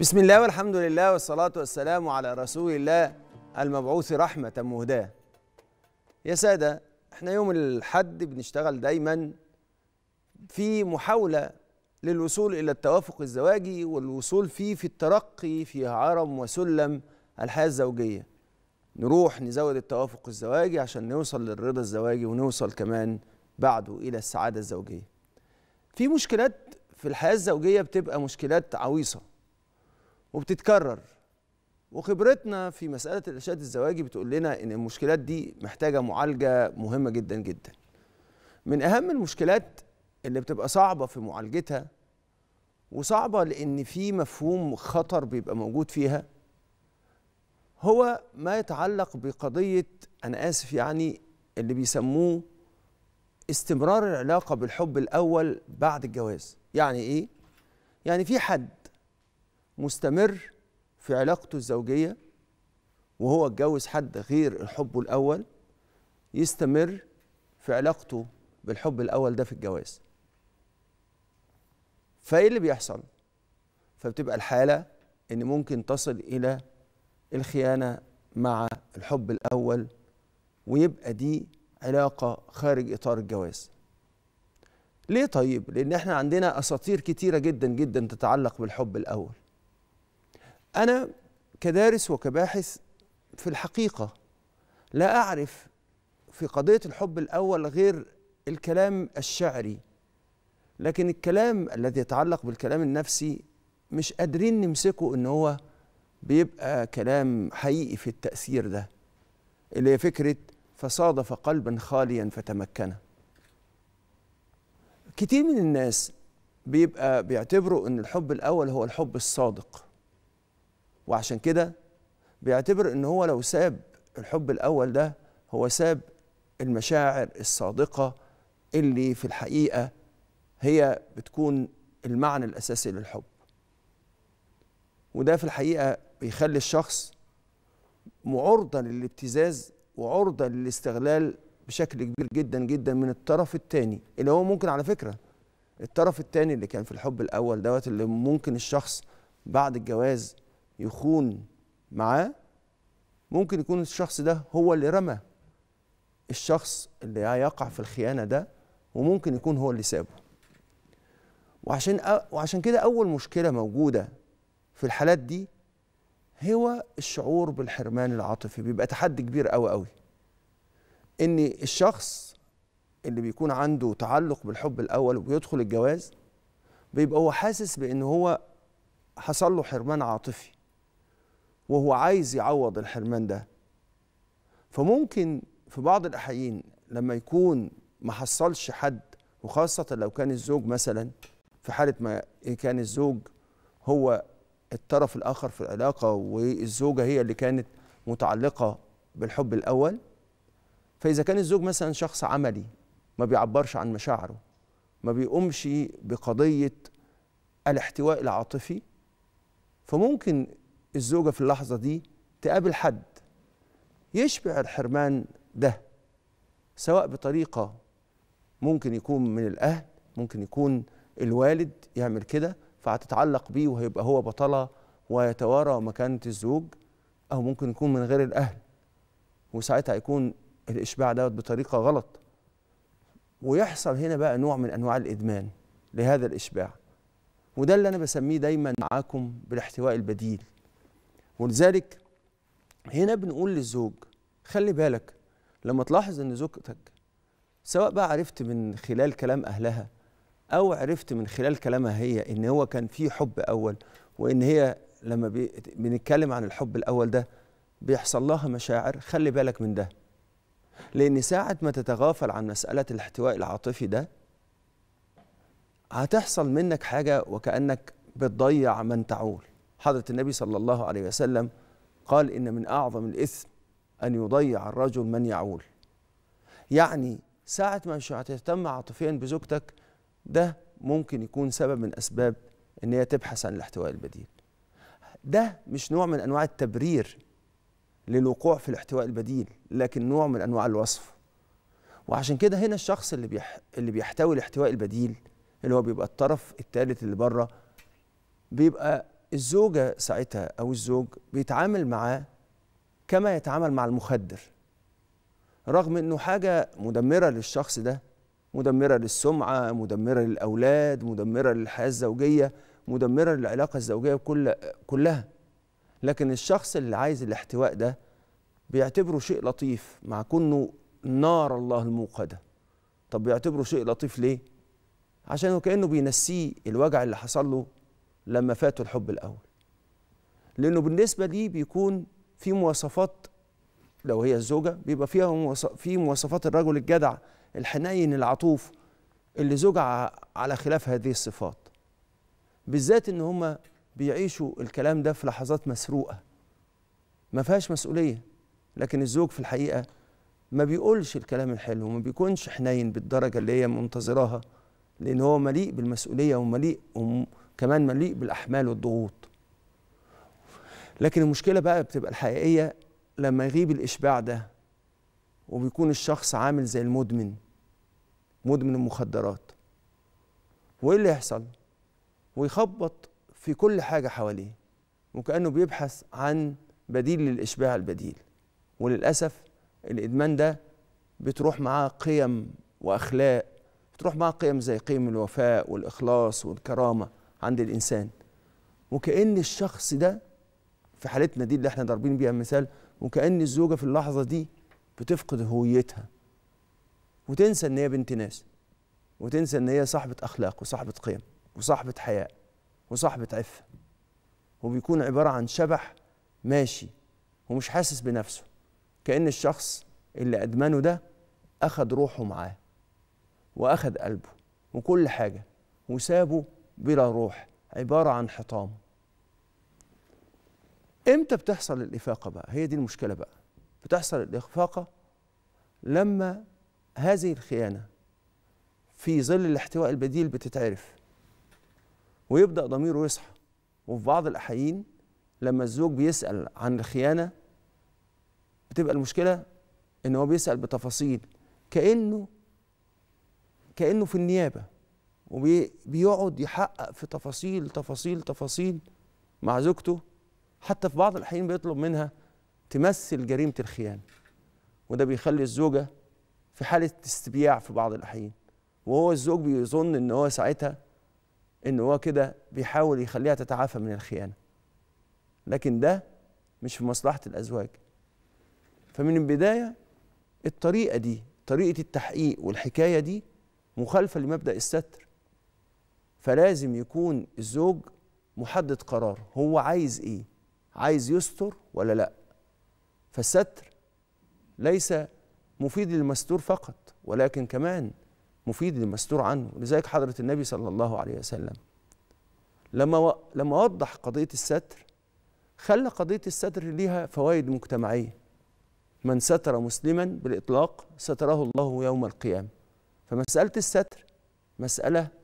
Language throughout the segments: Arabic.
بسم الله والحمد لله والصلاة والسلام على رسول الله المبعوث رحمة مهداة يا سادة احنا يوم الحد بنشتغل دايما في محاولة للوصول إلى التوافق الزواجي والوصول فيه في الترقي في هرم وسلم الحياة الزوجية نروح نزود التوافق الزواجي عشان نوصل للرضا الزواجي ونوصل كمان بعده إلى السعادة الزوجية في مشكلات في الحياة الزوجية بتبقى مشكلات عويصة وبتتكرر وخبرتنا في مسألة الإرشاد الزواجي بتقول لنا إن المشكلات دي محتاجة معالجة مهمة جدا جدا من أهم المشكلات اللي بتبقى صعبة في معالجتها وصعبة لأن في مفهوم خطر بيبقى موجود فيها هو ما يتعلق بقضية أنا آسف يعني اللي بيسموه استمرار العلاقة بالحب الأول بعد الجواز يعني إيه؟ يعني في حد مستمر في علاقته الزوجية وهو اتجوز حد غير حبه الأول يستمر في علاقته بالحب الأول ده في الجواز فإيه اللي بيحصل؟ فبتبقى الحالة إن ممكن تصل إلى الخيانة مع الحب الأول ويبقى دي علاقة خارج إطار الجواز ليه طيب؟ لأن احنا عندنا أساطير كتيرة جدا جدا تتعلق بالحب الأول انا كدارس وكباحث في الحقيقه لا اعرف في قضيه الحب الاول غير الكلام الشعري لكن الكلام الذي يتعلق بالكلام النفسي مش قادرين نمسكه ان هو بيبقى كلام حقيقي في التاثير ده اللي هي فكره فصادف قلبا خاليا فتمكنه كتير من الناس بيبقى بيعتبروا ان الحب الاول هو الحب الصادق وعشان كده بيعتبر ان هو لو ساب الحب الاول ده هو ساب المشاعر الصادقه اللي في الحقيقه هي بتكون المعنى الاساسي للحب وده في الحقيقه بيخلي الشخص معرضه للابتزاز وعرضه للاستغلال بشكل كبير جدا جدا من الطرف الثاني اللي هو ممكن على فكره الطرف الثاني اللي كان في الحب الاول دوت اللي ممكن الشخص بعد الجواز يخون معاه ممكن يكون الشخص ده هو اللي رمى الشخص اللي هيقع في الخيانه ده وممكن يكون هو اللي سابه وعشان وعشان كده اول مشكله موجوده في الحالات دي هو الشعور بالحرمان العاطفي بيبقى تحدي كبير قوي قوي ان الشخص اللي بيكون عنده تعلق بالحب الاول وبيدخل الجواز بيبقى هو حاسس بان هو حصل له حرمان عاطفي وهو عايز يعوض الحرمان ده فممكن في بعض الأحيان لما يكون ما حصلش حد وخاصة لو كان الزوج مثلا في حالة ما كان الزوج هو الطرف الآخر في العلاقة والزوجة هي اللي كانت متعلقة بالحب الأول فإذا كان الزوج مثلا شخص عملي ما بيعبرش عن مشاعره ما بيقومش بقضية الاحتواء العاطفي فممكن الزوجة في اللحظة دي تقابل حد يشبع الحرمان ده سواء بطريقة ممكن يكون من الأهل ممكن يكون الوالد يعمل كده فهتتعلق بيه وهيبقى هو بطلة ويتوارى مكانة الزوج أو ممكن يكون من غير الأهل وساعتها يكون الإشباع دوت بطريقة غلط ويحصل هنا بقى نوع من أنواع الإدمان لهذا الإشباع وده اللي أنا بسميه دايما معاكم بالاحتواء البديل ولذلك هنا بنقول للزوج خلي بالك لما تلاحظ ان زوجتك سواء بقى عرفت من خلال كلام اهلها او عرفت من خلال كلامها هي ان هو كان في حب اول وان هي لما بنتكلم عن الحب الاول ده بيحصل لها مشاعر خلي بالك من ده لان ساعه ما تتغافل عن مساله الاحتواء العاطفي ده هتحصل منك حاجه وكانك بتضيع من تعول حضرة النبي صلى الله عليه وسلم قال إن من أعظم الإثم أن يضيع الرجل من يعول يعني ساعة ما مش هتهتم عاطفيا بزوجتك ده ممكن يكون سبب من أسباب إن هي تبحث عن الاحتواء البديل ده مش نوع من أنواع التبرير للوقوع في الاحتواء البديل لكن نوع من أنواع الوصف وعشان كده هنا الشخص اللي بيح... اللي بيحتوي الاحتواء البديل اللي هو بيبقى الطرف الثالث اللي بره بيبقى الزوجة ساعتها أو الزوج بيتعامل معاه كما يتعامل مع المخدر رغم أنه حاجة مدمرة للشخص ده مدمرة للسمعة مدمرة للأولاد مدمرة للحياة الزوجية مدمرة للعلاقة الزوجية كل كلها لكن الشخص اللي عايز الاحتواء ده بيعتبره شيء لطيف مع كونه نار الله الموقدة طب بيعتبره شيء لطيف ليه؟ عشان وكأنه بينسيه الوجع اللي حصل له لما فاتوا الحب الأول لأنه بالنسبة لي بيكون في مواصفات لو هي الزوجة بيبقى فيها في مواصفات الرجل الجدع الحنين العطوف اللي زوجها على خلاف هذه الصفات بالذات ان هم بيعيشوا الكلام ده في لحظات مسروقه ما فيهاش مسؤوليه لكن الزوج في الحقيقه ما بيقولش الكلام الحلو وما بيكونش حنين بالدرجه اللي هي منتظراها لان هو مليء بالمسؤوليه ومليء كمان مليء بالاحمال والضغوط لكن المشكله بقى بتبقى الحقيقيه لما يغيب الاشباع ده وبيكون الشخص عامل زي المدمن مدمن المخدرات وايه اللي يحصل ويخبط في كل حاجه حواليه وكانه بيبحث عن بديل للاشباع البديل وللاسف الادمان ده بتروح معاه قيم واخلاق بتروح معاه قيم زي قيم الوفاء والاخلاص والكرامه عند الانسان وكان الشخص ده في حالتنا دي اللي احنا ضاربين بيها المثال وكان الزوجه في اللحظه دي بتفقد هويتها وتنسى ان هي بنت ناس وتنسى ان هي صاحبه اخلاق وصاحبه قيم وصاحبه حياء وصاحبه عفه وبيكون عباره عن شبح ماشي ومش حاسس بنفسه كأن الشخص اللي أدمنه ده أخد روحه معاه وأخد قلبه وكل حاجة وسابه بلا روح عبارة عن حطام امتى بتحصل الإفاقة بقى هي دي المشكلة بقى بتحصل الإفاقة لما هذه الخيانة في ظل الاحتواء البديل بتتعرف ويبدأ ضميره يصحى وفي بعض الاحيان لما الزوج بيسأل عن الخيانة بتبقى المشكلة إن هو بيسأل بتفاصيل كأنه كأنه في النيابة وبيقعد يحقق في تفاصيل تفاصيل تفاصيل مع زوجته حتى في بعض الأحيان بيطلب منها تمثل جريمة الخيانة وده بيخلي الزوجة في حالة استبياع في بعض الأحيان وهو الزوج بيظن إن هو ساعتها إن هو كده بيحاول يخليها تتعافى من الخيانة لكن ده مش في مصلحة الأزواج فمن البداية الطريقة دي طريقة التحقيق والحكاية دي مخالفة لمبدأ الستر فلازم يكون الزوج محدد قرار هو عايز ايه عايز يستر ولا لا فالستر ليس مفيد للمستور فقط ولكن كمان مفيد للمستور عنه لذلك حضرة النبي صلى الله عليه وسلم لما و... لما وضح قضية الستر خلى قضية الستر ليها فوائد مجتمعية من ستر مسلما بالإطلاق ستره الله يوم القيامة فمسألة الستر مسألة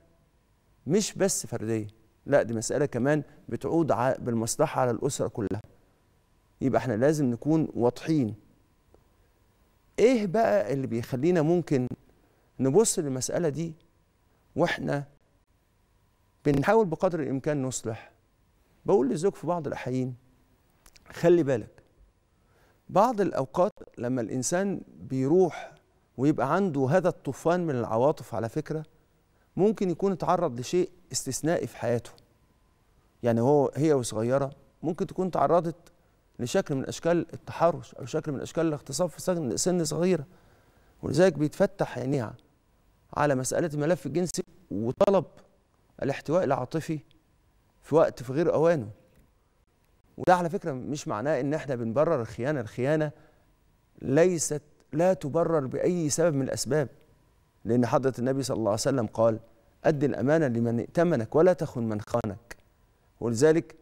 مش بس فرديه لا دي مساله كمان بتعود بالمصلحه على الاسره كلها يبقى احنا لازم نكون واضحين ايه بقى اللي بيخلينا ممكن نبص للمساله دي واحنا بنحاول بقدر الامكان نصلح بقول للزوج في بعض الاحيان خلي بالك بعض الاوقات لما الانسان بيروح ويبقى عنده هذا الطوفان من العواطف على فكره ممكن يكون اتعرض لشيء استثنائي في حياته يعني هو هي وصغيره ممكن تكون تعرضت لشكل من اشكال التحرش او شكل من اشكال الاغتصاب في سن صغيره ولذلك بيتفتح عينيها على مساله الملف الجنسي وطلب الاحتواء العاطفي في وقت في غير اوانه وده على فكره مش معناه ان احنا بنبرر الخيانه الخيانه ليست لا تبرر باي سبب من الاسباب لأن حضرة النبي صلى الله عليه وسلم قال أد الأمانة لمن ائتمنك ولا تخن من خانك ولذلك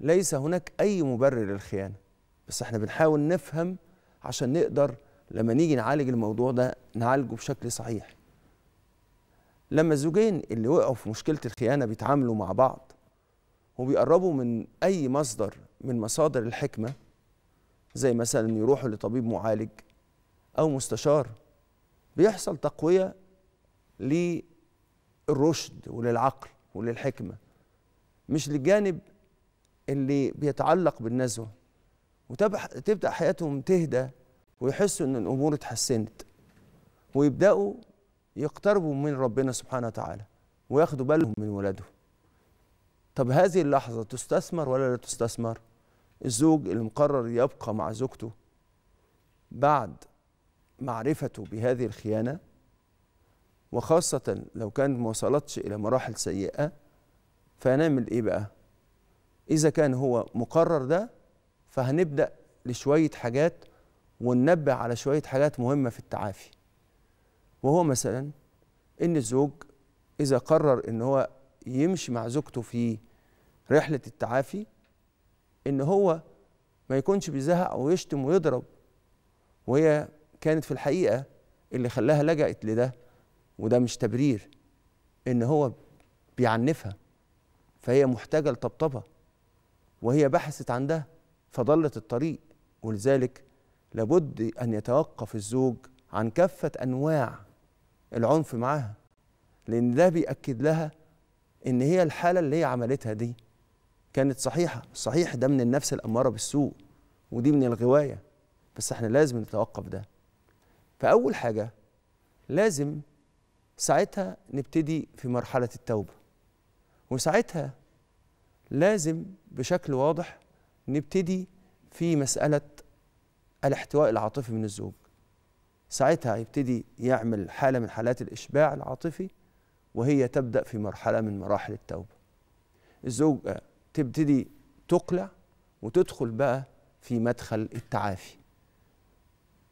ليس هناك أي مبرر للخيانة بس احنا بنحاول نفهم عشان نقدر لما نيجي نعالج الموضوع ده نعالجه بشكل صحيح لما الزوجين اللي وقعوا في مشكلة الخيانة بيتعاملوا مع بعض وبيقربوا من أي مصدر من مصادر الحكمة زي مثلا يروحوا لطبيب معالج أو مستشار بيحصل تقوية للرشد وللعقل وللحكمة مش للجانب اللي بيتعلق بالنزوة وتبدأ حياتهم تهدى ويحسوا إن الأمور اتحسنت ويبدأوا يقتربوا من ربنا سبحانه وتعالى وياخدوا بالهم من ولادهم طب هذه اللحظة تستثمر ولا لا تستثمر الزوج اللي مقرر يبقى مع زوجته بعد معرفته بهذه الخيانة وخاصة لو كانت ما وصلتش إلى مراحل سيئة فهنعمل إيه بقى؟ إذا كان هو مقرر ده فهنبدأ لشوية حاجات وننبه على شوية حاجات مهمة في التعافي وهو مثلا إن الزوج إذا قرر إن هو يمشي مع زوجته في رحلة التعافي إن هو ما يكونش بيزهق أو يشتم ويضرب وهي كانت في الحقيقة اللي خلاها لجأت لده وده مش تبرير ان هو بيعنفها فهي محتاجه لطبطبه وهي بحثت عن ده فضلت الطريق ولذلك لابد ان يتوقف الزوج عن كافه انواع العنف معاها لان ده بيأكد لها ان هي الحاله اللي هي عملتها دي كانت صحيحه صحيح ده من النفس الاماره بالسوء ودي من الغوايه بس احنا لازم نتوقف ده فاول حاجه لازم ساعتها نبتدي في مرحلة التوبة وساعتها لازم بشكل واضح نبتدي في مسألة الاحتواء العاطفي من الزوج ساعتها يبتدي يعمل حالة من حالات الإشباع العاطفي وهي تبدأ في مرحلة من مراحل التوبة الزوجة تبتدي تقلع وتدخل بقى في مدخل التعافي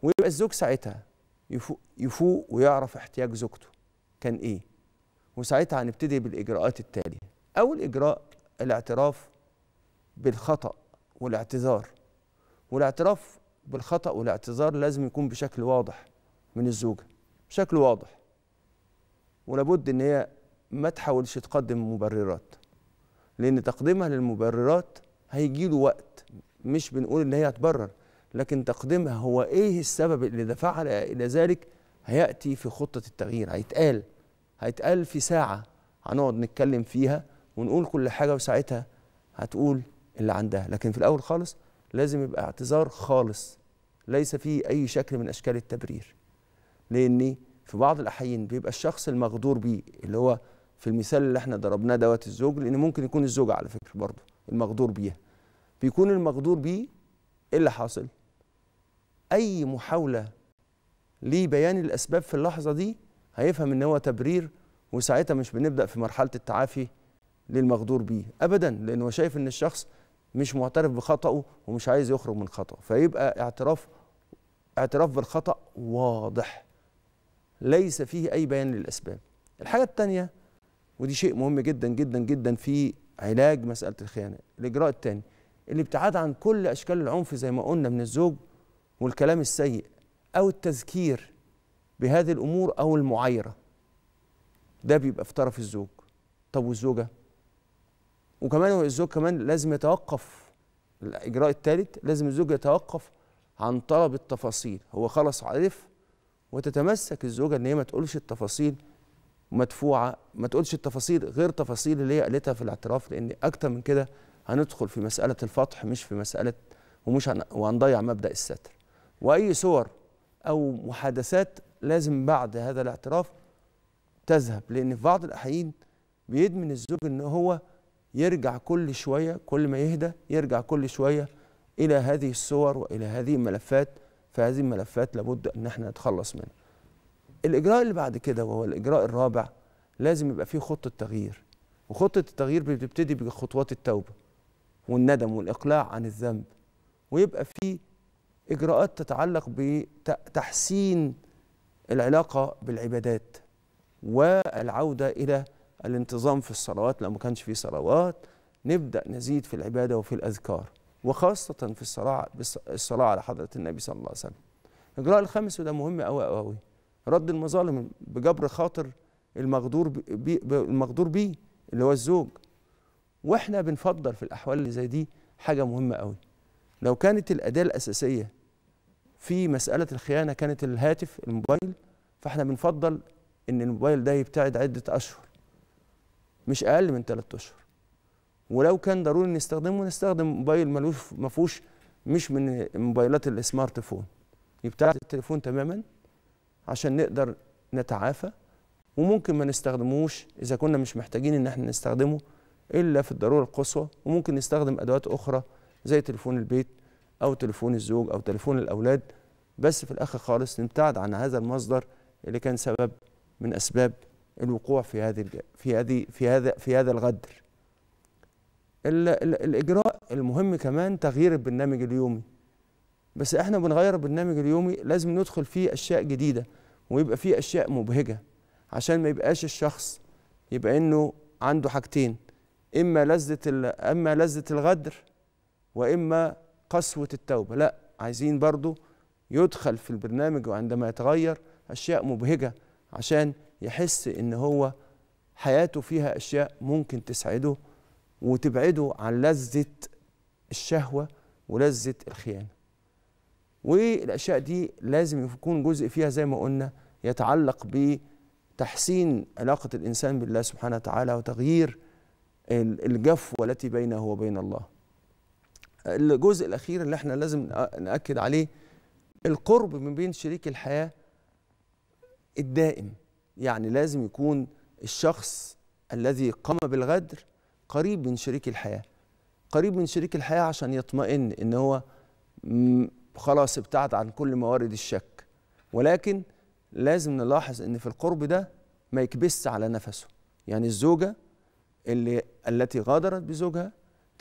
ويبقى الزوج ساعتها يفوق, يفوق ويعرف احتياج زوجته كان ايه وساعتها هنبتدي بالاجراءات التاليه اول اجراء الاعتراف بالخطا والاعتذار والاعتراف بالخطا والاعتذار لازم يكون بشكل واضح من الزوجه بشكل واضح ولابد ان هي ما تحاولش تقدم مبررات لان تقديمها للمبررات هيجي له وقت مش بنقول ان هي هتبرر لكن تقديمها هو ايه السبب اللي دفعها الى ذلك هياتي في خطه التغيير هيتقال هيتقال في ساعة هنقعد نتكلم فيها ونقول كل حاجة وساعتها هتقول اللي عندها لكن في الأول خالص لازم يبقى اعتذار خالص ليس فيه أي شكل من أشكال التبرير لأن في بعض الأحيان بيبقى الشخص المغدور بيه اللي هو في المثال اللي احنا ضربناه دوت الزوج لأن ممكن يكون الزوجة على فكرة برضه المغدور بيها بيكون المغدور بيه إيه اللي حاصل؟ أي محاولة لبيان الأسباب في اللحظة دي هيفهم ان هو تبرير وساعتها مش بنبدا في مرحله التعافي للمغدور بيه ابدا لان هو شايف ان الشخص مش معترف بخطأه ومش عايز يخرج من خطأه فيبقى اعتراف اعتراف بالخطأ واضح ليس فيه أي بيان للأسباب الحاجة الثانية ودي شيء مهم جدا جدا جدا في علاج مسألة الخيانة الإجراء الثاني الابتعاد عن كل أشكال العنف زي ما قلنا من الزوج والكلام السيء أو التذكير بهذه الامور او المعايره ده بيبقى في طرف الزوج طب والزوجه وكمان الزوج كمان لازم يتوقف الاجراء الثالث لازم الزوج يتوقف عن طلب التفاصيل هو خلاص عرف وتتمسك الزوجه ان هي ما تقولش التفاصيل مدفوعه ما تقولش التفاصيل غير تفاصيل اللي هي قالتها في الاعتراف لان اكتر من كده هندخل في مساله الفتح مش في مساله ومش وهنضيع مبدا الستر واي صور او محادثات لازم بعد هذا الاعتراف تذهب لأن في بعض الأحيان بيدمن الزوج إن هو يرجع كل شوية كل ما يهدى يرجع كل شوية إلى هذه الصور وإلى هذه الملفات فهذه الملفات لابد إن احنا نتخلص منها الإجراء اللي بعد كده وهو الإجراء الرابع لازم يبقى فيه خطة تغيير وخطة التغيير بتبتدي بخطوات التوبة والندم والإقلاع عن الذنب ويبقى فيه إجراءات تتعلق بتحسين العلاقة بالعبادات والعودة إلى الانتظام في الصلوات لو ما كانش في صلوات نبدأ نزيد في العبادة وفي الأذكار وخاصة في الصلاة الصلاة على حضرة النبي صلى الله عليه وسلم الاجراء الخامس وده مهم قوي قوي رد المظالم بجبر خاطر المغدور بيه المغدور بيه اللي هو الزوج واحنا بنفضل في الأحوال اللي زي دي حاجة مهمة قوي لو كانت الأداة الأساسية في مساله الخيانه كانت الهاتف الموبايل فاحنا بنفضل ان الموبايل ده يبتعد عده اشهر مش اقل من ثلاثة اشهر ولو كان ضروري نستخدمه نستخدم موبايل ملوش ما فيهوش مش من موبايلات السمارت فون يبتعد التليفون تماما عشان نقدر نتعافى وممكن ما نستخدموش اذا كنا مش محتاجين ان احنا نستخدمه الا في الضروره القصوى وممكن نستخدم ادوات اخرى زي تليفون البيت او تليفون الزوج او تليفون الاولاد بس في الاخر خالص نبتعد عن هذا المصدر اللي كان سبب من اسباب الوقوع في هذه في هذه في هذا في هذا الغدر ال الاجراء المهم كمان تغيير البرنامج اليومي بس احنا بنغير البرنامج اليومي لازم ندخل فيه اشياء جديده ويبقى فيه اشياء مبهجه عشان ما يبقاش الشخص يبقى انه عنده حاجتين اما لذه اما لذه الغدر واما قسوة التوبة لا عايزين برضو يدخل في البرنامج وعندما يتغير أشياء مبهجة عشان يحس إن هو حياته فيها أشياء ممكن تسعده وتبعده عن لذة الشهوة ولذة الخيانة والأشياء دي لازم يكون جزء فيها زي ما قلنا يتعلق بتحسين علاقة الإنسان بالله سبحانه وتعالى وتغيير الجفوة التي بينه وبين الله الجزء الاخير اللي احنا لازم ناكد عليه القرب من بين شريك الحياه الدائم يعني لازم يكون الشخص الذي قام بالغدر قريب من شريك الحياه قريب من شريك الحياه عشان يطمئن ان هو خلاص ابتعد عن كل موارد الشك ولكن لازم نلاحظ ان في القرب ده ما يكبس على نفسه يعني الزوجه اللي التي غادرت بزوجها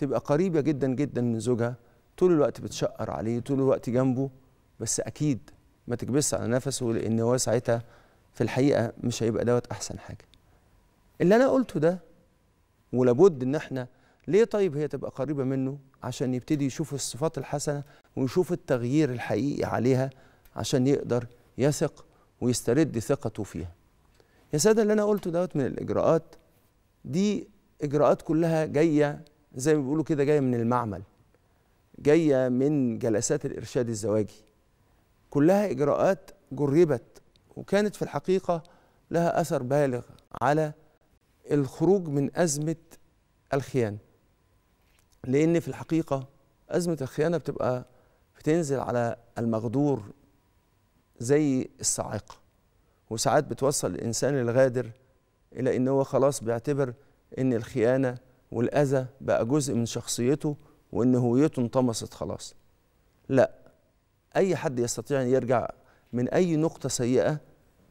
تبقى قريبة جدا جدا من زوجها طول الوقت بتشقر عليه طول الوقت جنبه بس أكيد ما تكبسش على نفسه لأن هو ساعتها في الحقيقة مش هيبقى دوت أحسن حاجة اللي أنا قلته ده ولابد إن احنا ليه طيب هي تبقى قريبة منه عشان يبتدي يشوف الصفات الحسنة ويشوف التغيير الحقيقي عليها عشان يقدر يثق ويسترد ثقته فيها يا سادة اللي أنا قلته دوت من الإجراءات دي إجراءات كلها جاية زي ما بيقولوا كده جايه من المعمل جايه من جلسات الارشاد الزواجي كلها اجراءات جربت وكانت في الحقيقه لها اثر بالغ على الخروج من ازمه الخيانه لان في الحقيقه ازمه الخيانه بتبقى بتنزل على المغدور زي الصاعقه وساعات بتوصل الانسان الغادر الى ان هو خلاص بيعتبر ان الخيانه والأذى بقى جزء من شخصيته وإن هويته انطمست خلاص لا أي حد يستطيع أن يرجع من أي نقطة سيئة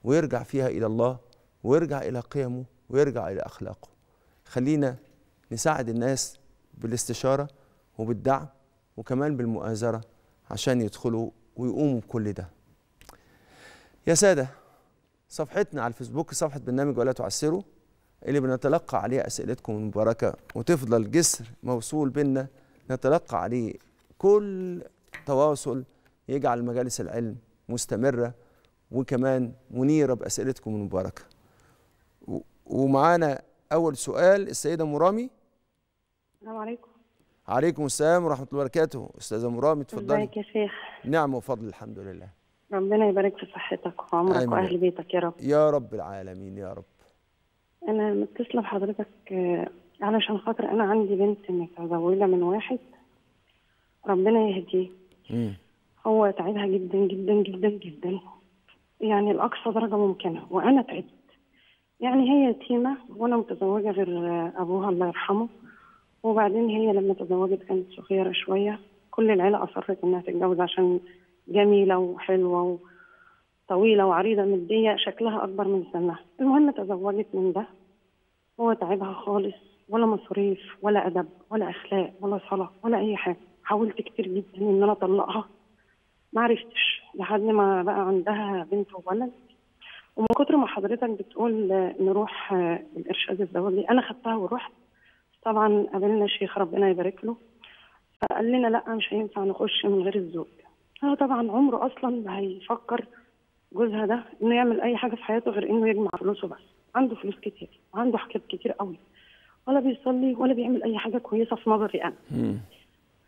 ويرجع فيها إلى الله ويرجع إلى قيمه ويرجع إلى أخلاقه خلينا نساعد الناس بالاستشارة وبالدعم وكمان بالمؤازرة عشان يدخلوا ويقوموا بكل ده يا سادة صفحتنا على الفيسبوك صفحة برنامج ولا تعسروا اللي بنتلقى عليه أسئلتكم المباركة وتفضل جسر موصول بينا نتلقى عليه كل تواصل يجعل مجالس العلم مستمرة وكمان منيرة بأسئلتكم المباركة ومعانا أول سؤال السيدة مرامي السلام عليكم عليكم السلام ورحمة الله وبركاته أستاذة مرامي اتفضلي ازيك يا شيخ نعم وفضل الحمد لله ربنا يبارك في صحتك وعمرك وأهل بيتك يا رب يا رب العالمين يا رب انا متصله بحضرتك آه، علشان خاطر انا عندي بنت متزوجه من واحد ربنا يهديه هو تعبها جدا جدا جدا جدا يعني لاقصى درجه ممكنه وانا تعبت يعني هي يتيمه وانا متزوجه غير ابوها الله يرحمه وبعدين هي لما تزوجت كانت صغيره شويه كل العيله اصرت انها تتجوز عشان جميله وحلوه طويلة وعريضة مدية شكلها أكبر من سنها المهم تزوجت من ده هو تعبها خالص ولا مصاريف ولا أدب ولا أخلاق ولا صلاة ولا أي حاجة حاولت كتير جدا إن أنا أطلقها ما عرفتش لحد ما بقى عندها بنت وولد ومن كتر ما حضرتك بتقول نروح الإرشاد الزواجي أنا خدتها ورحت طبعا قابلنا شيخ ربنا يبارك له فقال لنا لا مش هينفع نخش من غير الزوج هو آه طبعا عمره اصلا ما هيفكر جوزها ده انه يعمل اي حاجه في حياته غير انه يجمع فلوسه بس عنده فلوس كتير وعنده حاجات كتير قوي ولا بيصلي ولا بيعمل اي حاجه كويسه في نظري انا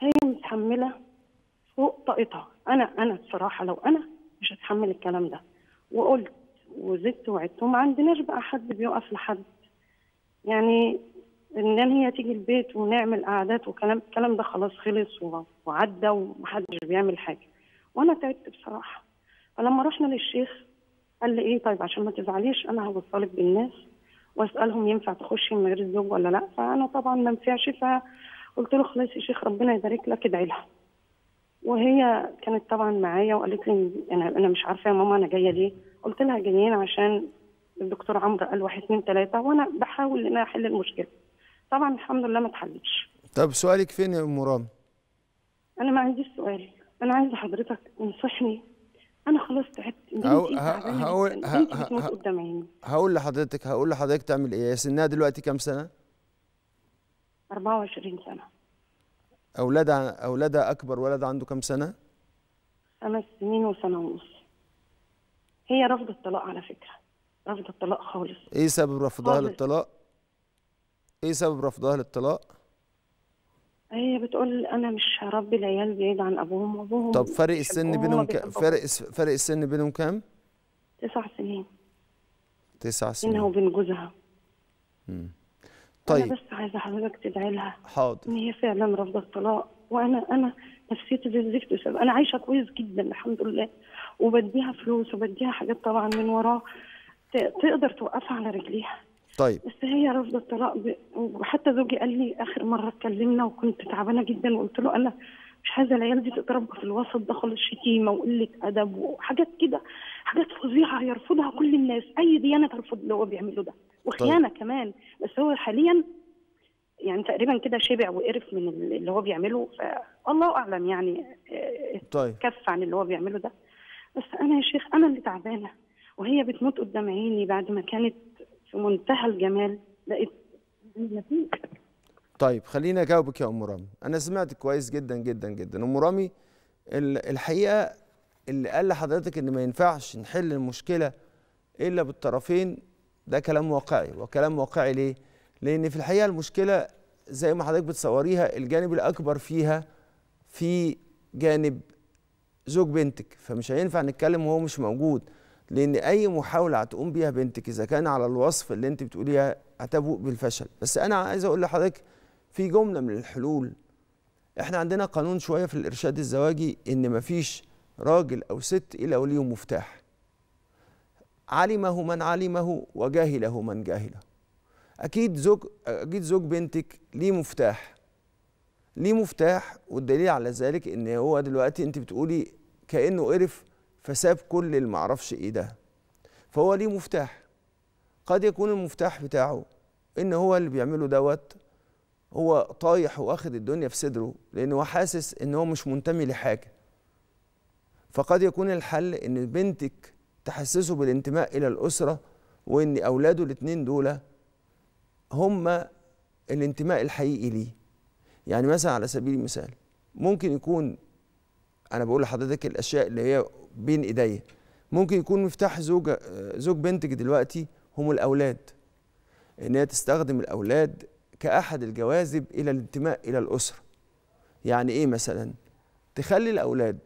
هي متحمله فوق طاقتها انا انا بصراحه لو انا مش هتحمل الكلام ده وقلت وزدت وعدت وما عندناش بقى حد بيقف لحد يعني ان هي تيجي البيت ونعمل قعدات وكلام الكلام ده خلاص خلص وعدى ومحدش بيعمل حاجه وانا تعبت بصراحه فلما رحنا للشيخ قال لي ايه طيب عشان ما تزعليش انا هوصلك بالناس واسالهم ينفع تخشي من غير الزوج ولا لا فانا طبعا ما نفعش فقلت له خلاص يا شيخ ربنا يبارك لك ادعي لها وهي كانت طبعا معايا وقالت لي انا انا مش عارفه يا ماما انا جايه ليه قلت لها جايين عشان الدكتور عمرو قال واحد اثنين ثلاثه وانا بحاول ان انا احل المشكله طبعا الحمد لله ما اتحلتش طب سؤالك فين يا ام رام انا ما عنديش سؤال انا عايزه حضرتك تنصحني انا خلاص تعبت هقول هقول هقول هقول لحضرتك هقول لحضرتك تعمل ايه سنها دلوقتي كام سنه 24 سنه اولادها اولادها اكبر ولد عنده كام سنه خمس سنين وسنه ونص هي رافضه الطلاق على فكره رافضه الطلاق خالص ايه سبب رفضها للطلاق ايه سبب رفضها للطلاق هي ايه، بتقول انا مش هربي العيال بعيد عن ابوهم وابوهم طب فرق السن بينهم ك... فرق فرق السن بينهم كام؟ تسع سنين تسع سنين بينها وبين جوزها امم طيب انا بس عايزه حضرتك تدعي لها حاضر ان هي فعلا رافضه الطلاق وانا انا نفسيتي زي الزفت بسبب انا عايشه كويس جدا الحمد لله وبديها فلوس وبديها حاجات طبعا من وراه تقدر توقفها على رجليها طيب بس هي رافضه الطلاق وحتى زوجي قال لي اخر مره اتكلمنا وكنت تعبانه جدا وقلت له انا مش عايزه العيال دي تتربى في الوسط ده خالص شتيمه وقله ادب وحاجات كده حاجات فظيعه يرفضها كل الناس اي ديانه ترفض اللي هو بيعمله ده وخيانه طيب. كمان بس هو حاليا يعني تقريبا كده شبع وقرف من اللي هو بيعمله فالله اعلم يعني آه، طيب كف عن اللي هو بيعمله ده بس انا يا شيخ انا اللي تعبانه وهي بتموت قدام عيني بعد ما كانت في منتهى الجمال لقيت طيب خليني اجاوبك يا ام رامي انا سمعت كويس جدا جدا جدا ام رامي الحقيقه اللي قال لحضرتك ان ما ينفعش نحل المشكله الا بالطرفين ده كلام واقعي وكلام واقعي ليه لان في الحقيقه المشكله زي ما حضرتك بتصوريها الجانب الاكبر فيها في جانب زوج بنتك فمش هينفع نتكلم وهو مش موجود لان اي محاوله هتقوم بيها بنتك اذا كان على الوصف اللي انت بتقوليها هتبوء بالفشل بس انا عايز اقول لحضرتك في جمله من الحلول احنا عندنا قانون شويه في الارشاد الزواجي ان مفيش راجل او ست الا وليه مفتاح علمه من علمه وجاهله من جاهله اكيد زوج اكيد زوج بنتك ليه مفتاح ليه مفتاح والدليل على ذلك ان هو دلوقتي انت بتقولي كانه قرف فساب كل اللي معرفش ايه ده فهو ليه مفتاح قد يكون المفتاح بتاعه ان هو اللي بيعمله دوت هو طايح واخد الدنيا في صدره لان هو حاسس ان هو مش منتمي لحاجه فقد يكون الحل ان بنتك تحسسه بالانتماء الى الاسره وان اولاده الاثنين دول هم الانتماء الحقيقي ليه يعني مثلا على سبيل المثال ممكن يكون انا بقول لحضرتك الاشياء اللي هي بين ايديا ممكن يكون مفتاح زوجة زوج بنتك دلوقتي هم الاولاد ان هي تستخدم الاولاد كاحد الجواذب الى الانتماء الى الاسره يعني ايه مثلا تخلي الاولاد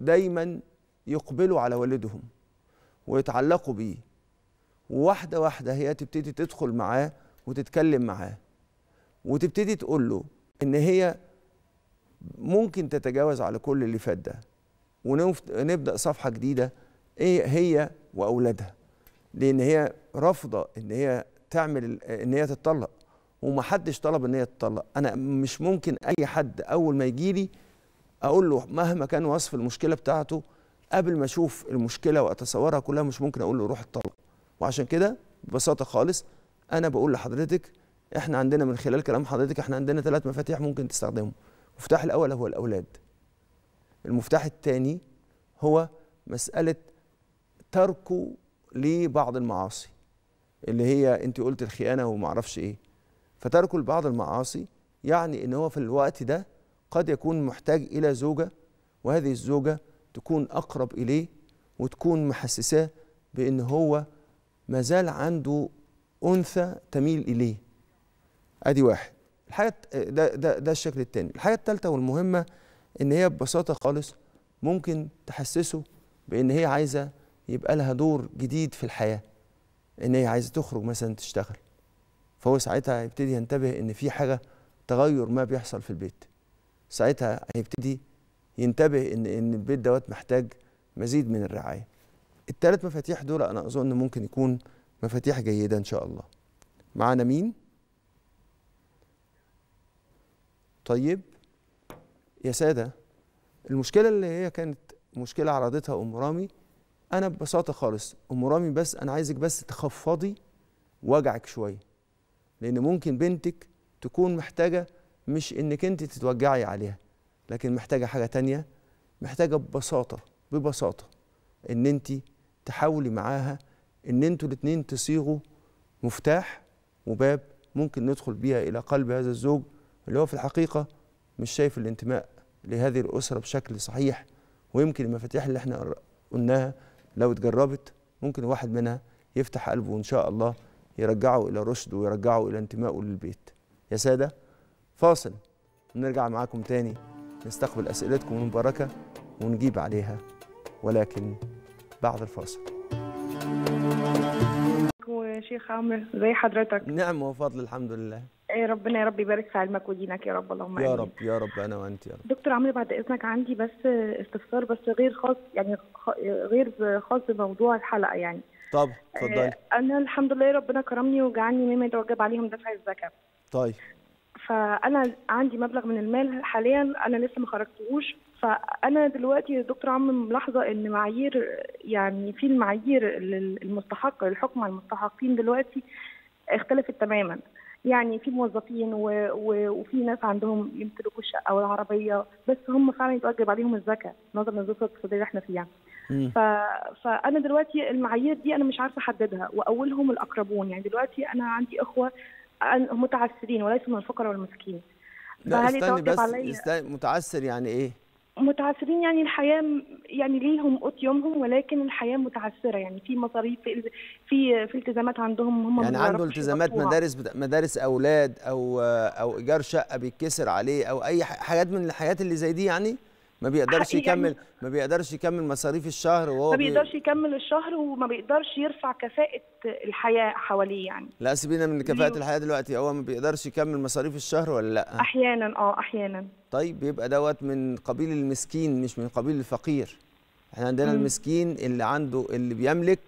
دايما يقبلوا على والدهم ويتعلقوا بيه وواحده واحده هي تبتدي تدخل معاه وتتكلم معاه وتبتدي تقول له ان هي ممكن تتجاوز على كل اللي فات ده ونبدا صفحه جديده إيه هي واولادها لان هي رافضه ان هي تعمل ان هي تتطلق ومحدش طلب ان هي تتطلق انا مش ممكن اي حد اول ما يجي لي اقول له مهما كان وصف المشكله بتاعته قبل ما اشوف المشكله واتصورها كلها مش ممكن اقول له روح اتطلق وعشان كده ببساطه خالص انا بقول لحضرتك احنا عندنا من خلال كلام حضرتك احنا عندنا ثلاث مفاتيح ممكن تستخدمهم المفتاح الأول هو الأولاد المفتاح الثاني هو مسألة تركه لبعض المعاصي اللي هي أنت قلت الخيانة ومعرفش إيه فتركه لبعض المعاصي يعني ان هو في الوقت ده قد يكون محتاج الى زوجه وهذه الزوجه تكون اقرب اليه وتكون محسساه بان هو مازال عنده انثى تميل اليه ادي واحد الحاجه ده ده ده الشكل الثاني الحاجه الثالثه والمهمه ان هي ببساطه خالص ممكن تحسسه بان هي عايزه يبقى لها دور جديد في الحياه ان هي عايزه تخرج مثلا تشتغل فهو ساعتها هيبتدي ينتبه ان في حاجه تغير ما بيحصل في البيت ساعتها هيبتدي ينتبه ان ان البيت دوت محتاج مزيد من الرعايه الثلاث مفاتيح دول انا اظن ممكن يكون مفاتيح جيده ان شاء الله معانا مين طيب يا ساده المشكله اللي هي كانت مشكله عرضتها ام رامي انا ببساطه خالص ام رامي بس انا عايزك بس تخفضي وجعك شويه لان ممكن بنتك تكون محتاجه مش انك انت تتوجعي عليها لكن محتاجه حاجه تانية محتاجه ببساطه ببساطه ان انت تحاولي معاها ان انتوا الاثنين تصيغوا مفتاح وباب ممكن ندخل بيها الى قلب هذا الزوج اللي هو في الحقيقة مش شايف الانتماء لهذه الأسرة بشكل صحيح ويمكن المفاتيح اللي احنا قلناها لو اتجربت ممكن واحد منها يفتح قلبه وإن شاء الله يرجعه إلى رشد ويرجعه إلى انتمائه للبيت يا سادة فاصل نرجع معاكم تاني نستقبل أسئلتكم المباركة ونجيب عليها ولكن بعد الفاصل شيخ عمرو زي حضرتك نعم وفضل الحمد لله يا إيه، ربنا يا رب يبارك في علمك ودينك يا رب اللهم يا رب يا رب انا وانت يا رب دكتور عمرو بعد اذنك عندي بس استفسار بس غير خاص يعني غير خاص بموضوع الحلقه يعني طب إيه، اتفضلي انا الحمد لله ربنا كرمني وجعلني مما يتوجب عليهم دفع الزكاه طيب فانا عندي مبلغ من المال حاليا انا لسه ما خرجتهوش فانا دلوقتي دكتور عمرو ملاحظه ان معايير يعني في المعايير المستحقه الحكم على المستحقين دلوقتي اختلفت تماما يعني في موظفين و... و... وفي ناس عندهم يمتلكوا الشقه والعربيه بس هم فعلا يتوجب عليهم الزكاه نظرا للظروف الاقتصاديه اللي احنا فيها ف... فانا دلوقتي المعايير دي انا مش عارفه احددها واولهم الاقربون يعني دلوقتي انا عندي اخوه متعسرين وليسوا من الفقراء والمسكين لا استني بس علي... استني متعسر يعني ايه؟ متعثرين يعني الحياه يعني ليهم قوت يومهم ولكن الحياه متعثره يعني في مصاريف في في التزامات عندهم هم يعني عنده التزامات مدارس مدارس اولاد او او ايجار شقه بيتكسر عليه او اي حاجات من الحاجات اللي زي دي يعني ما بيقدرش يعني يكمل يعني ما بيقدرش يكمل مصاريف الشهر وهو ما بيقدرش يكمل الشهر وما بيقدرش يرفع كفاءة الحياة حواليه يعني لا سيبينا من كفاءة الحياة دلوقتي هو ما بيقدرش يكمل مصاريف الشهر ولا لا؟ أحيانا اه أحيانا طيب يبقى دوت من قبيل المسكين مش من قبيل الفقير احنا عندنا المسكين اللي عنده اللي بيملك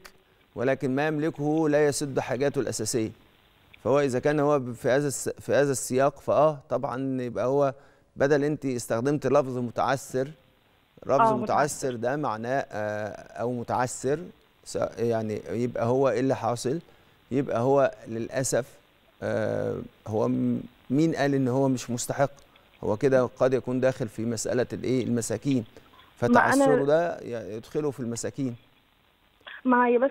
ولكن ما يملكه لا يسد حاجاته الاساسيه فهو اذا كان هو في هذا في هذا السياق فاه طبعا يبقى هو بدل انت استخدمت لفظ متعسر لفظ آه، متعسر ده معناه آه، او متعسر يعني يبقى هو ايه اللي حاصل يبقى هو للاسف آه، هو مين قال ان هو مش مستحق هو كده قد يكون داخل في مساله الايه المساكين فتعثره ده يدخله في المساكين ما هي بس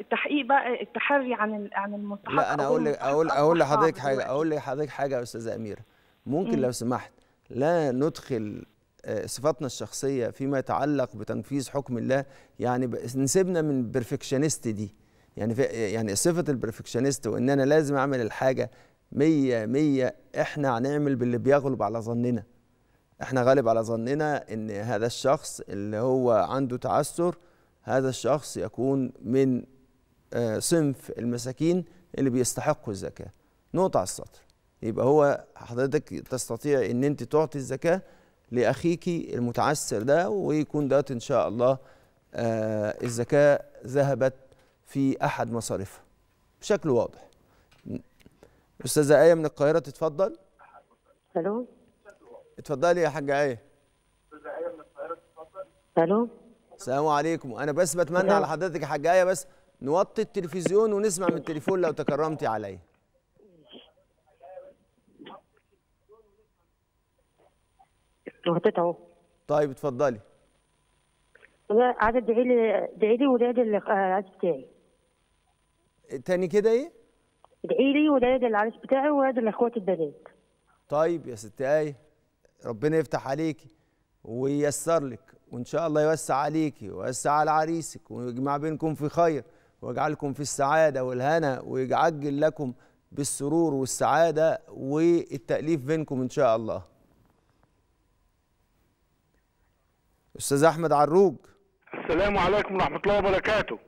التحقيق بقى التحري عن عن المستحق لا انا اقول لك اقول اقول لحضرتك حاجه اقول لحضرتك حاجه يا استاذه اميره ممكن م. لو سمحت لا ندخل آه، صفاتنا الشخصيه فيما يتعلق بتنفيذ حكم الله يعني نسيبنا من بيرفكشنست دي يعني يعني صفه البرفكشنست وان انا لازم اعمل الحاجه مية مية احنا هنعمل باللي بيغلب على ظننا احنا غالب على ظننا ان هذا الشخص اللي هو عنده تعسر هذا الشخص يكون من آه، صنف المساكين اللي بيستحقوا الزكاه نقطه على السطر يبقى هو حضرتك تستطيع ان انت تعطي الزكاه لاخيكي المتعسر ده ويكون ده ان شاء الله آه، الزكاه ذهبت في احد مصارفها بشكل واضح استاذه ايه من القاهره تتفضل الو اتفضلي يا حاجه ايه استاذه ايه من القاهره تتفضل الو السلام عليكم انا بس بتمنى على حضرتك يا حاجه ايه بس نوطي التلفزيون ونسمع من التليفون لو تكرمتي عليا وحطيت اهو طيب اتفضلي عايزه ادعي لي ادعي لي ولاد العيال آه، بتاعي تاني كده ايه؟ ادعي لي وادعي للعريس بتاعي وده لاخواتي البنات طيب يا ست ايه ربنا يفتح عليكي وييسر لك وان شاء الله يوسع عليكي ويوسع على عريسك ويجمع بينكم في خير ويجعلكم في السعاده والهنا ويعجل لكم بالسرور والسعاده والتاليف بينكم ان شاء الله. استاذ احمد عروج السلام عليكم ورحمه الله وبركاته.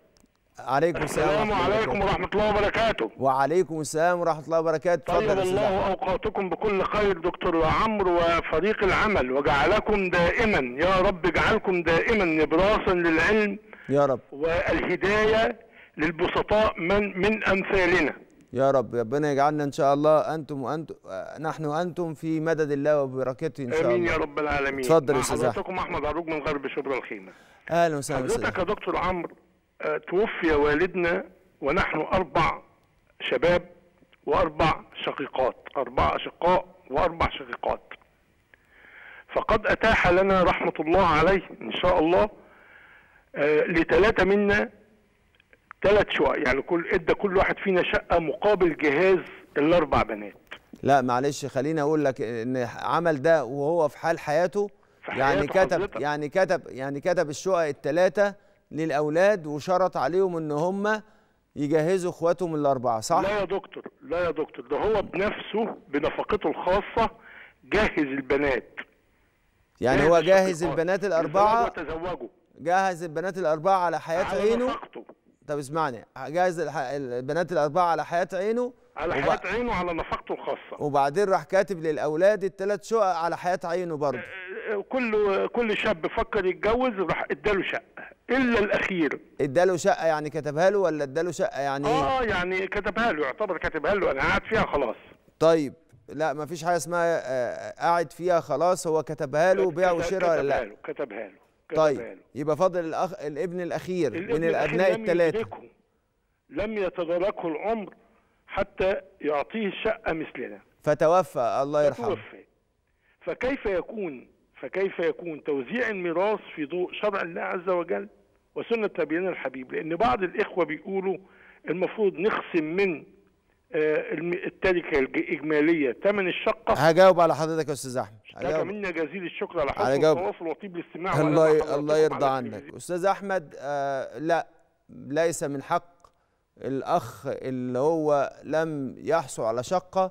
عليكم السلام عليكم ورحمة الله وبركاته وعليكم السلام ورحمة الله وبركاته طيب الله أوقاتكم بكل خير دكتور عمرو وفريق العمل وجعلكم دائما يا رب اجعلكم دائما نبراسا للعلم يا رب والهداية للبسطاء من من أمثالنا يا رب ربنا يجعلنا ان شاء الله انتم وانتم نحن وانتم في مدد الله وبركاته ان شاء الله امين يا رب العالمين اتفضل يا استاذ حضرتكم احمد عروج من غرب شبرا الخيمه اهلا وسهلا حضرتك يا دكتور عمرو آه، توفي والدنا ونحن أربع شباب وأربع شقيقات أربع أشقاء وأربع شقيقات فقد أتاح لنا رحمة الله عليه إن شاء الله آه، لثلاثة منا ثلاث شقق يعني كل ادى كل واحد فينا شقة مقابل جهاز الأربع بنات لا معلش خليني أقول لك إن عمل ده وهو في حال حياته, في حياته يعني كتب حضرتك. يعني كتب يعني كتب الشقق الثلاثة للاولاد وشرط عليهم ان هم يجهزوا اخواتهم الاربعه صح لا يا دكتور لا يا دكتور ده هو بنفسه بنفقته الخاصه جهز البنات يعني جهز هو جهز البنات الاربعه تزوجوا جهز البنات الاربعه على حياه على عينه نفقته. طب اسمعني جهز البنات الاربعه على حياه عينه على وب... حياه عينه على نفقته الخاصه وبعدين راح كاتب للاولاد الثلاث شقق على حياه عينه برضه آه، آه، كل كل شاب فكر يتجوز راح اداله شقه الا الاخير اداله شقه يعني كتبها له ولا اداله شقه يعني اه يعني كتبها له يعتبر كتبها له انا قاعد فيها خلاص طيب لا ما فيش حاجه اسمها آه، قاعد فيها خلاص هو كتبها له بيع وشراء ولا لا كتبها له طيب له. يبقى فاضل الأخ... الابن الاخير الابن من الابناء الثلاثه لم يتداركه العمر حتى يعطيه الشقه مثلنا فتوفى الله يرحمه فتوفى فكيف يكون فكيف يكون توزيع الميراث في ضوء شرع الله عز وجل وسنة نبينا الحبيب لأن بعض الإخوة بيقولوا المفروض نخصم من آه، التركه الاجماليه ثمن الشقه هجاوب على حضرتك يا استاذ احمد لك منا جزيل الشكر على حضرتك التواصل وطيب الاستماع الله الله يرضى عنك استاذ احمد آه لا ليس من حق الاخ اللي هو لم يحصل على شقه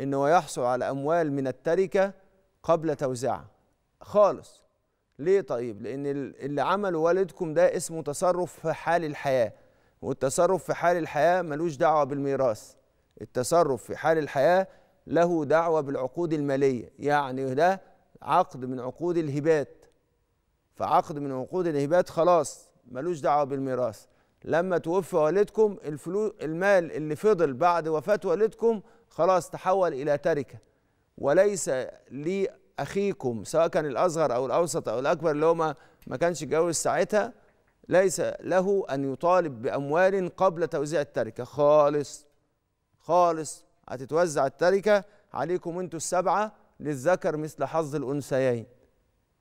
ان هو يحصل على اموال من التركه قبل توزيعها خالص ليه طيب لان اللي عمله والدكم ده اسمه تصرف في حال الحياه والتصرف في حال الحياه ملوش دعوه بالميراث التصرف في حال الحياه له دعوه بالعقود الماليه يعني ده عقد من عقود الهبات فعقد من عقود الهبات خلاص ملوش دعوه بالميراث لما توفى والدكم الفلوس المال اللي فضل بعد وفاه والدكم خلاص تحول الى تركه وليس لي اخيكم سواء كان الاصغر او الاوسط او الاكبر اللي هو ما كانش اتجوز ساعتها ليس له ان يطالب باموال قبل توزيع التركه خالص خالص هتتوزع التركه عليكم انتوا السبعه للذكر مثل حظ الانثيين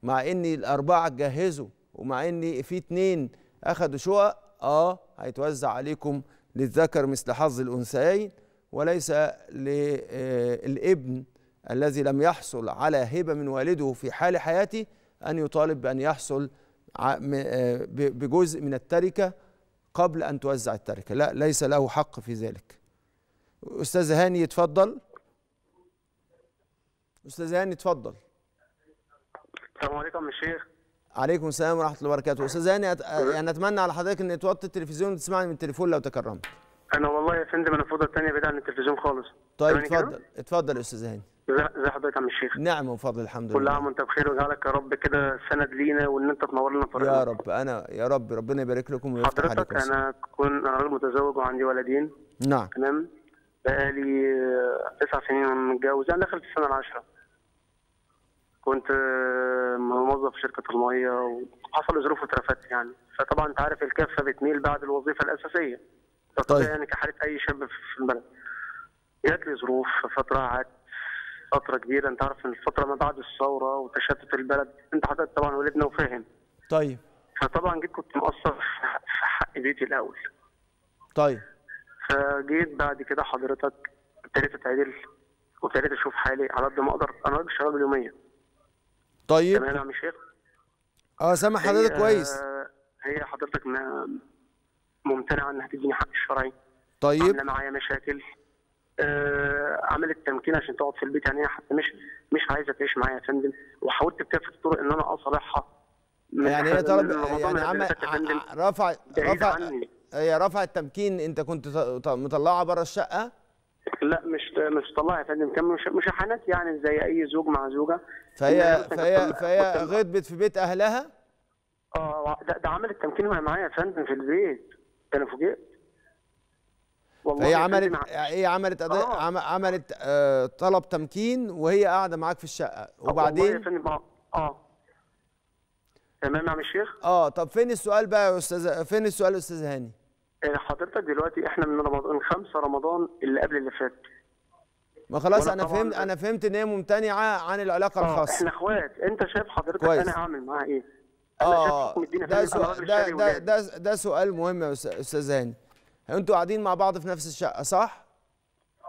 مع ان الاربعه اتجهزوا ومع ان في اتنين اخذوا شقق اه هيتوزع عليكم للذكر مثل حظ الانثيين وليس للابن آه، الذي لم يحصل على هبة من والده في حال حياته أن يطالب بأن يحصل بجزء من التركة قبل أن توزع التركة لا ليس له حق في ذلك أستاذ هاني يتفضل أستاذ هاني يتفضل السلام عليكم يا شيخ عليكم السلام ورحمة الله وبركاته أستاذ هاني أت... يعني أتمنى على حضرتك أن توطي التلفزيون وتسمعني من التليفون لو تكرمت أنا والله يا فندم أنا فوضى الثانية بعيد عن التلفزيون خالص طيب اتفضل اتفضل يا أستاذ هاني ازي حضرتك يا عم الشيخ نعم وفضل الحمد لله كل عام وانت بخير وجعلك يا رب كده سند لينا وان انت تنور لنا طريقنا يا رب انا يا رب ربنا يبارك لكم ويفتح عليكم حضرتك انا كنت انا راجل متزوج وعندي ولدين نعم تمام بقالي تسع سنين وانا متجوز انا يعني دخلت السنه العاشره كنت آه، موظف في شركه الميه وحصل ظروف واترفدت يعني فطبعا انت عارف الكفه بتميل بعد الوظيفه الاساسيه طيب يعني كحاله اي شاب في البلد جات لي ظروف فتره قعدت فتره كبيره انت عارف ان الفتره ما بعد الثوره وتشتت البلد انت حضرتك طبعا ولدنا وفاهم طيب فطبعا جيت كنت مقصر في حق بيتي الاول طيب فجيت بعد كده حضرتك ابتديت اتعدل وابتديت اشوف حالي على قد ما اقدر انا راجل شغال يوميا طيب تمام يا عم شيخ اه سامع حضرتك كويس هي حضرتك ممتنعه انها تديني حق الشرعي طيب عامله معايا مشاكل آه، عملت تمكين عشان تقعد في البيت يعني حتى مش مش عايزه تعيش معايا يا فندم وحاولت بكافه الطرق ان انا اصالحها يعني هي طلب يعني عمل رفع رفع هي رفع التمكين انت كنت مطلعه بره الشقه؟ لا مش مش مطلعه يا فندم كان مشاحنات يعني زي اي زوج مع زوجه فهي فهي فهي غضبت في بيت اهلها؟ اه ده, ده عملت تمكين معايا يا فندم في البيت انا فوجئت والله هي عملت هي عملت أداء آه. عملت آه طلب تمكين وهي قاعده معاك في الشقه وبعدين اه تمام يا عم الشيخ اه طب فين السؤال بقى يا استاذ فين السؤال يا استاذ هاني آه، حضرتك دلوقتي احنا من رمضان 5 رمضان اللي قبل اللي فات ما خلاص انا فهمت انا فهمت ان هي ممتنعه عن العلاقه آه الخاصه احنا اخوات انت شايف حضرتك كويس. انا هعمل معاها ايه اه, آه، ده, سؤال ده, ده, ده, ده سؤال مهم يا استاذ هاني انتوا قاعدين مع بعض في نفس الشقه صح؟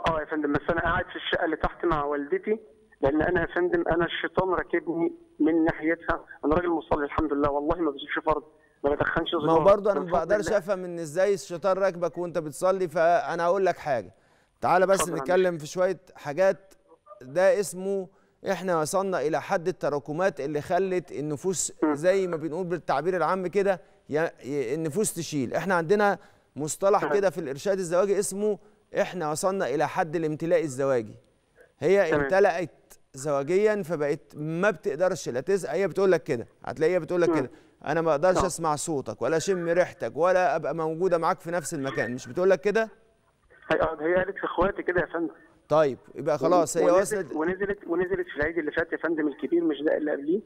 اه يا فندم بس انا قاعد في الشقه اللي تحت مع والدتي لان انا يا فندم انا الشيطان راكبني من ناحيتها انا راجل مصلي الحمد لله والله ما بشوفش فرض ما بدخنش ما هو برضه انا ما بقدرش افهم ان ازاي الشيطان راكبك وانت بتصلي فانا هقول لك حاجه تعالى بس نتكلم في شويه حاجات ده اسمه احنا وصلنا الى حد التراكمات اللي خلت النفوس زي ما بنقول بالتعبير العام كده النفوس تشيل احنا عندنا مصطلح كده في الارشاد الزواجي اسمه احنا وصلنا الى حد الامتلاء الزواجي هي امتلأت زواجيا فبقت ما بتقدرش لا تسأل هي بتقول لك كده هتلاقيها بتقول لك كده انا ما اقدرش اسمع صوتك ولا اشم ريحتك ولا ابقى موجوده معاك في نفس المكان مش بتقول لك كده هي آه، قالت في اخواتي كده يا فندم طيب يبقى خلاص هي وصلت ونزلت ونزلت في العيد اللي فات يا فندم الكبير مش ده اللي قبليه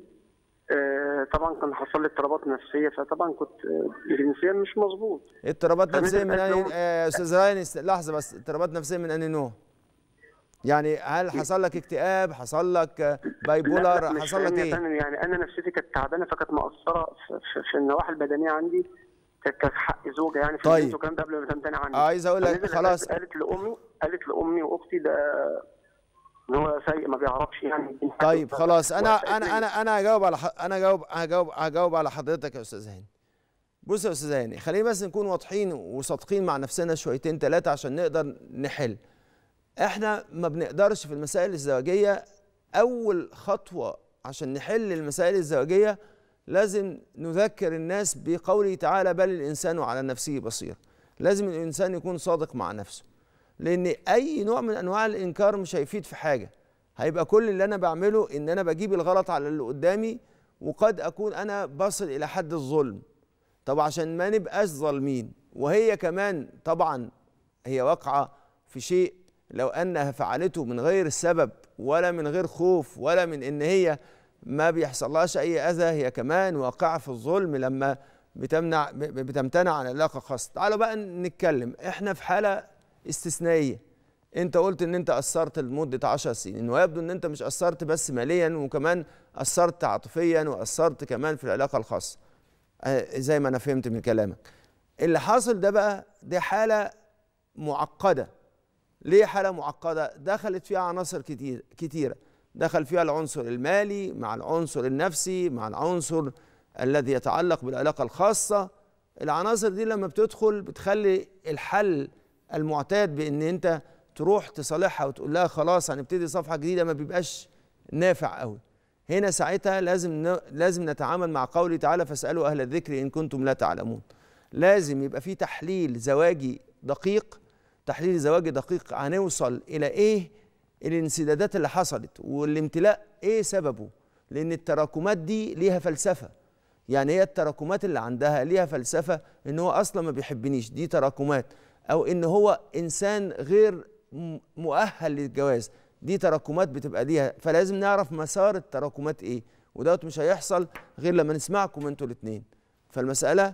آه، طبعا كان حصل لي اضطرابات نفسيه فطبعا كنت آه، جنسيا مش مظبوط اضطرابات نفسيه من اي آه، استاذ راين لحظه بس اضطرابات نفسيه من اني نوع؟ يعني هل إيه. حصل لك اكتئاب حصل لك باي بولر حصل لك ايه؟ يعني انا نفسيتي كانت تعبانه فكانت مقصره في, في النواحي البدنيه عندي كانت في حق زوجه يعني في طيب. الكلام ده قبل ما تمتنع عني عايز اقول لك خلاص قالت لامي قالت لامي واختي ده هو سيء ما بيعرفش يعني طيب خلاص انا انا انا انا هجاوب على انا هجاوب هجاوب هجاوب على حضرتك يا استاذ هاني بص يا استاذ هاني خلينا بس نكون واضحين وصادقين مع نفسنا شويتين ثلاثه عشان نقدر نحل احنا ما بنقدرش في المسائل الزواجيه اول خطوه عشان نحل المسائل الزواجيه لازم نذكر الناس بقوله تعالى بل الانسان على نفسه بصير لازم الانسان يكون صادق مع نفسه لان اي نوع من انواع الانكار مش هيفيد في حاجه هيبقى كل اللي انا بعمله ان انا بجيب الغلط على اللي قدامي وقد اكون انا بصل الى حد الظلم طب عشان ما نبقاش ظالمين وهي كمان طبعا هي واقعه في شيء لو انها فعلته من غير سبب ولا من غير خوف ولا من ان هي ما بيحصلهاش اي اذى هي كمان واقعه في الظلم لما بتمنع بتمتنع عن علاقه خاصه تعالوا بقى نتكلم احنا في حاله استثنائيه انت قلت ان انت اثرت لمده 10 سنين ويبدو ان انت مش اثرت بس ماليا وكمان اثرت عاطفيا واثرت كمان في العلاقه الخاصه آه، زي ما انا فهمت من كلامك اللي حاصل ده بقى دي حاله معقده ليه حاله معقده دخلت فيها عناصر كتير كتيره دخل فيها العنصر المالي مع العنصر النفسي مع العنصر الذي يتعلق بالعلاقه الخاصه العناصر دي لما بتدخل بتخلي الحل المعتاد بان انت تروح تصالحها وتقول لها خلاص هنبتدي صفحه جديده ما بيبقاش نافع قوي هنا ساعتها لازم لازم نتعامل مع قوله تعالى فاسالوا اهل الذكر ان كنتم لا تعلمون لازم يبقى في تحليل زواجي دقيق تحليل زواجي دقيق هنوصل الى ايه الانسدادات اللي حصلت والامتلاء ايه سببه لان التراكمات دي ليها فلسفه يعني هي التراكمات اللي عندها ليها فلسفه ان هو اصلا ما بيحبنيش دي تراكمات او ان هو انسان غير مؤهل للجواز دي تراكمات بتبقى ليها فلازم نعرف مسار التراكمات ايه ودوت مش هيحصل غير لما نسمعكم انتوا الاثنين فالمساله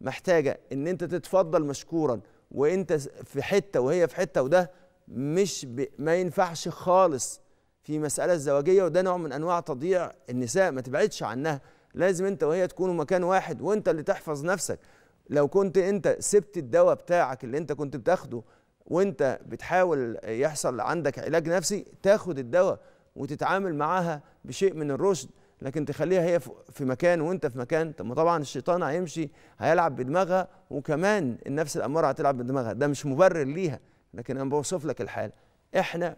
محتاجه ان انت تتفضل مشكورا وانت في حته وهي في حته وده مش ب... ما ينفعش خالص في مساله الزواجيه وده نوع من انواع تضييع النساء ما تبعدش عنها لازم انت وهي تكونوا مكان واحد وانت اللي تحفظ نفسك لو كنت انت سبت الدواء بتاعك اللي انت كنت بتاخده وانت بتحاول يحصل عندك علاج نفسي تاخد الدواء وتتعامل معاها بشيء من الرشد لكن تخليها هي في مكان وانت في مكان طب ما طبعا الشيطان هيمشي هيلعب بدماغها وكمان النفس الاماره هتلعب بدماغها ده مش مبرر ليها لكن انا بوصف لك الحال احنا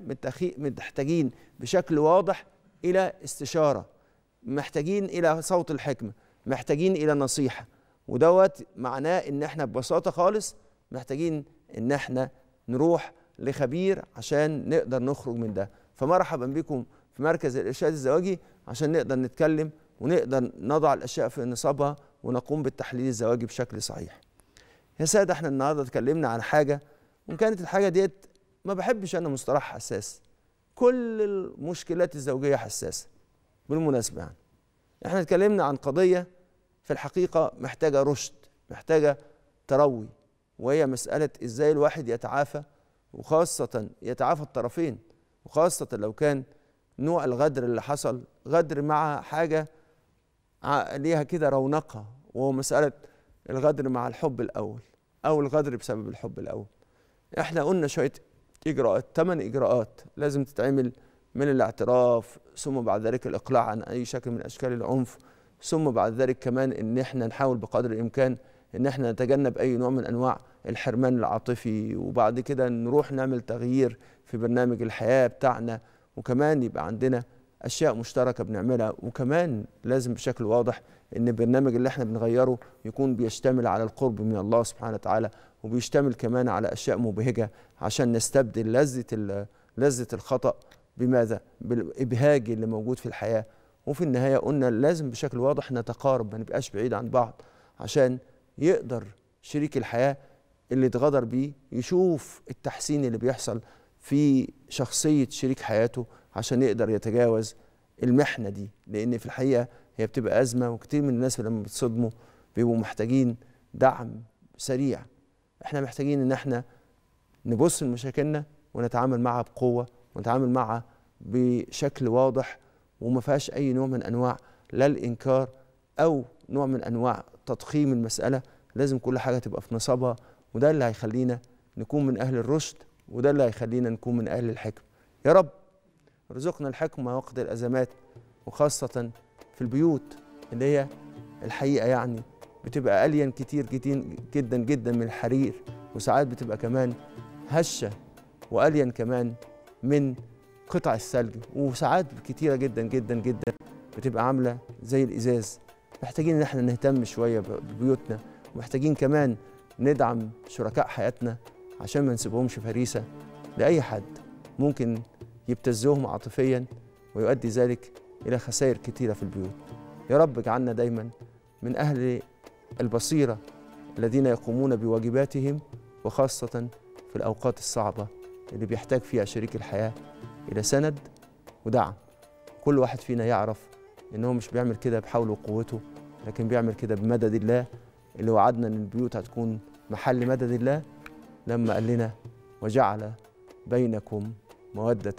محتاجين بشكل واضح الى استشاره محتاجين الى صوت الحكمه محتاجين الى نصيحه ودوت معناه ان احنا ببساطه خالص محتاجين ان احنا نروح لخبير عشان نقدر نخرج من ده فمرحبا بكم في مركز الارشاد الزواجي عشان نقدر نتكلم ونقدر نضع الاشياء في نصابها ونقوم بالتحليل الزواجي بشكل صحيح يا ساده احنا النهارده اتكلمنا عن حاجه وان كانت الحاجه ديت ما بحبش انا مصطلح حساس كل المشكلات الزوجيه حساسه بالمناسبه يعني احنا اتكلمنا عن قضيه في الحقيقه محتاجه رشد محتاجه تروي وهي مساله ازاي الواحد يتعافى وخاصه يتعافى الطرفين وخاصه لو كان نوع الغدر اللي حصل غدر مع حاجه ليها كده رونقها وهو مساله الغدر مع الحب الاول او الغدر بسبب الحب الاول احنا قلنا شويه اجراءات ثمان اجراءات لازم تتعمل من الاعتراف ثم بعد ذلك الاقلاع عن اي شكل من اشكال العنف ثم بعد ذلك كمان ان احنا نحاول بقدر الامكان ان احنا نتجنب اي نوع من انواع الحرمان العاطفي وبعد كده نروح نعمل تغيير في برنامج الحياه بتاعنا وكمان يبقى عندنا اشياء مشتركه بنعملها وكمان لازم بشكل واضح ان البرنامج اللي احنا بنغيره يكون بيشتمل على القرب من الله سبحانه وتعالى وبيشتمل كمان على اشياء مبهجه عشان نستبدل لذه لذه الخطا بماذا؟ بالابهاج اللي موجود في الحياه وفي النهايه قلنا لازم بشكل واضح نتقارب ما نبقاش بعيد عن بعض عشان يقدر شريك الحياه اللي اتغدر بيه يشوف التحسين اللي بيحصل في شخصيه شريك حياته عشان يقدر يتجاوز المحنه دي لان في الحقيقه هي بتبقى ازمه وكتير من الناس لما بتصدموا بيبقوا محتاجين دعم سريع احنا محتاجين ان احنا نبص لمشاكلنا ونتعامل معها بقوه ونتعامل معها بشكل واضح وما فيهاش اي نوع من انواع لا الانكار او نوع من انواع تضخيم المساله لازم كل حاجه تبقى في نصابها وده اللي هيخلينا نكون من اهل الرشد وده اللي هيخلينا نكون من اهل الحكم يا رب ارزقنا الحكمه وقت الازمات وخاصه في البيوت اللي هي الحقيقه يعني بتبقى الين كتير جدا جدا جدا من الحرير وساعات بتبقى كمان هشه والين كمان من قطع الثلج وساعات كتيره جدا جدا جدا بتبقى عامله زي الازاز محتاجين ان احنا نهتم شويه ببيوتنا ومحتاجين كمان ندعم شركاء حياتنا عشان ما نسيبهمش فريسه لاي حد ممكن يبتزهم عاطفيا ويؤدي ذلك الى خسائر كتيره في البيوت يا رب اجعلنا دايما من اهل البصيره الذين يقومون بواجباتهم وخاصه في الاوقات الصعبه اللي بيحتاج فيها شريك الحياه الى سند ودعم كل واحد فينا يعرف ان هو مش بيعمل كده بحوله وقوته لكن بيعمل كده بمدد الله اللي وعدنا ان البيوت هتكون محل مدد الله لما قال لنا وجعل بينكم موده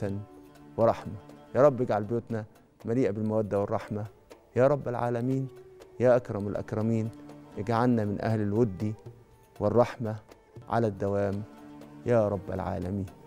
ورحمه يا رب اجعل بيوتنا مليئه بالموده والرحمه يا رب العالمين يا اكرم الاكرمين اجعلنا من اهل الود والرحمه على الدوام يا رب العالمين